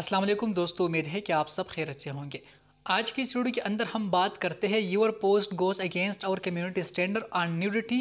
अस्सलाम वालेकुम दोस्तों उम्मीद है कि आप सब खैर से होंगे आज की इस वीडियो के अंदर हम बात करते हैं your post goes against our community standard on nudity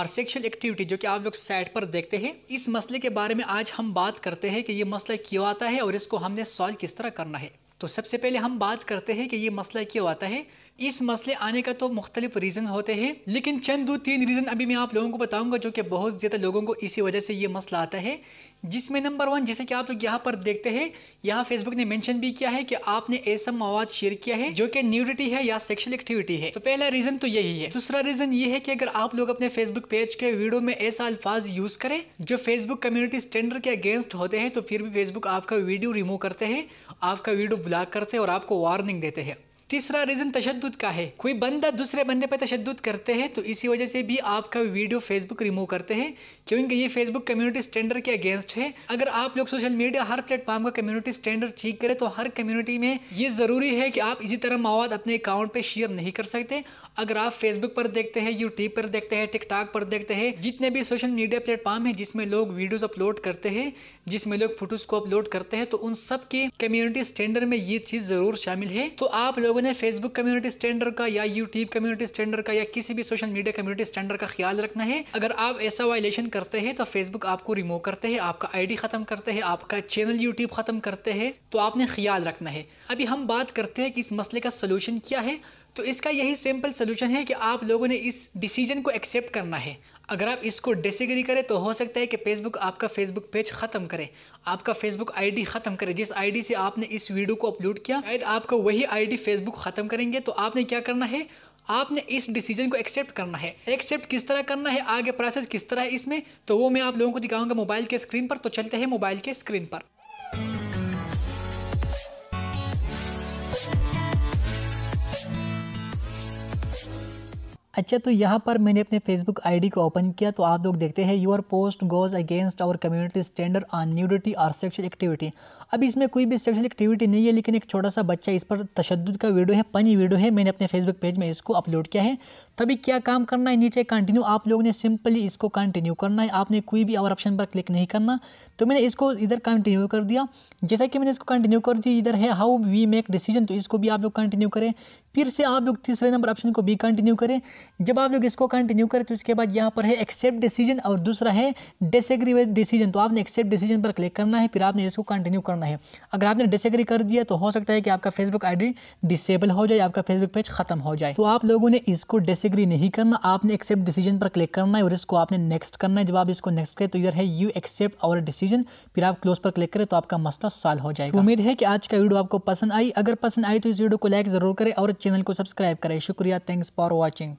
और सेक्शुअल एक्टिविटी जो कि आप लोग साइट पर देखते हैं इस मसले के बारे में आज हम बात करते हैं कि ये मसला क्यों आता है और इसको हमने सॉल्व किस तरह करना है तो सबसे पहले हम बात करते हैं कि ये मसला क्यों आता है इस मसले आने का तो मुख्तलिफ रीज़न होते हैं लेकिन चंद दो तीन रीज़न अभी मैं आप लोगों को बताऊंगा जो कि बहुत ज़्यादा लोगों को इसी वजह से ये मसला आता है जिसमें नंबर वन जैसे कि आप लोग यहाँ पर देखते हैं यहाँ फेसबुक ने मेंशन भी किया है कि आपने ऐसा मवाद शेयर किया है जो कि न्यूडिटी है या सेक्सुअल एक्टिविटी है तो पहला रीजन तो यही है दूसरा रीजन ये है कि अगर आप लोग अपने फेसबुक पेज के वीडियो में ऐसा अल्फाज यूज करें जो फेसबुक कम्युनिटी स्टैंडर्ड के अगेंस्ट होते हैं तो फिर भी फेसबुक आपका वीडियो रिमूव करते हैं आपका वीडियो ब्लॉक करते हैं और आपको वार्निंग देते हैं तीसरा रीज़न तशद का है कोई बंदा दूसरे बंदे पर तशद करते हैं तो इसी वजह से भी आपका वीडियो फेसबुक रिमूव करते हैं क्योंकि ये फेसबुक कम्युनिटी स्टैंडर्ड के अगेंस्ट है अगर आप लोग सोशल मीडिया हर प्लेटफॉर्म का कम्युनिटी स्टैंडर्ड ठीक करें तो हर कम्युनिटी में ये ज़रूरी है कि आप इसी तरह मवाद अपने अकाउंट पर शेयर नहीं कर सकते अगर आप फेसबुक पर देखते हैं यूट्यूब पर देखते हैं टिकटॉक पर देखते हैं जितने भी सोशल मीडिया प्लेटफॉर्म है जिसमें लोग वीडियोज़ अपलोड करते हैं जिसमें लोग फोटोज़ को अपलोड करते हैं तो उन सब के कम्युनिटी स्टैंडर्ड में ये चीज़ ज़रूर शामिल है तो आप लोगों लोगों ने फेसबुक कम्युनिटी स्टैंडर्ड का या यूट्यूब कम्युनिटी स्टैंडर्ड का या किसी भी सोशल मीडिया कम्युनिटी स्टैंडर्ड का ख्याल रखना है अगर आप ऐसा वायलेशन करते हैं तो फेसबुक आपको रिमूव करते हैं आपका आई खत्म करते हैं आपका चैनल यूट्यूब खत्म करते हैं तो आपने ख्याल रखना है अभी हम बात करते हैं कि इस मसले का सोल्यूशन क्या है तो इसका यही सिंपल सोल्यूशन है कि आप लोगों ने इस डिसीजन को एक्सेप्ट करना है अगर आप इसको डिसग्री करें तो हो सकता है कि फेसबुक आपका फेसबुक पेज ख़त्म करे आपका फेसबुक आईडी ख़त्म करे जिस आईडी से आपने इस वीडियो को अपलोड किया शायद आपका वही आईडी फेसबुक ख़त्म करेंगे तो आपने क्या करना है आपने इस डिसीजन को एक्सेप्ट करना है एक्सेप्ट किस तरह करना है आगे प्रोसेस किस तरह है इसमें तो वो मैं आप लोगों को दिखाऊंगा मोबाइल के स्क्रीन पर तो चलते हैं मोबाइल के स्क्रीन पर अच्छा तो यहाँ पर मैंने अपने फेसबुक आईडी को ओपन किया तो आप लोग देखते हैं your post goes against our community standard on nudity और सेक्शुअल एक्टिविटी अब इसमें कोई भी सेक्शुअल एक्टिविटी नहीं है लेकिन एक छोटा सा बच्चा इस पर तशद का वीडियो है पनी वीडियो है मैंने अपने फेसबुक पेज में इसको अपलोड किया है तभी क्या काम करना है नीचे कंटिन्यू आप लोगों ने सिंपली इसको कंटिन्यू करना है आपने कोई भी और ऑप्शन पर क्लिक नहीं करना तो मैंने इसको इधर कंटिन्यू कर दिया जैसा कि मैंने इसको कंटिन्यू कर दिया इधर है हाउ वी मेक डिसीजन तो इसको भी आप लोग कंटिन्यू करें फिर से आप लोग तीसरे नंबर ऑप्शन को बी कंटिन्यू करें जब आप लोग इसको कंटिन्यू करें तो इसके बाद यहाँ पर है एक्सेप्ट डिसीजन और दूसरा है डिसएग्री विद डिसीजन तो आपने एक्सेप्ट डिसीजन पर क्लिक करना है फिर आपने इसको कंटिन्यू करना है अगर आपने डिसएग्री कर दिया तो हो सकता है कि आपका फेसबुक आई डिसेबल हो जाए आपका फेसबुक पेज खत्म हो जाए तो आप लोगों ने इसको डिसएग्री नहीं करना आपने एक्सेप्ट डिसीजन पर क्लिक करना है और इसको आपने नेक्स्ट करना है जब आप इसको नेक्स्ट करें तो इधर है यू एक्सेप्ट और डिसीजन फिर आप क्लोज पर क्लिक करें तो आपका मसला सॉल्व हो जाएगा तो उम्मीद है कि आज का वीडियो आपको पसंद आई अगर पसंद आई तो इस वीडियो को लाइक जरूर करें और चैनल को सब्सक्राइब करें शुक्रिया थैंक्स फॉर वॉचिंग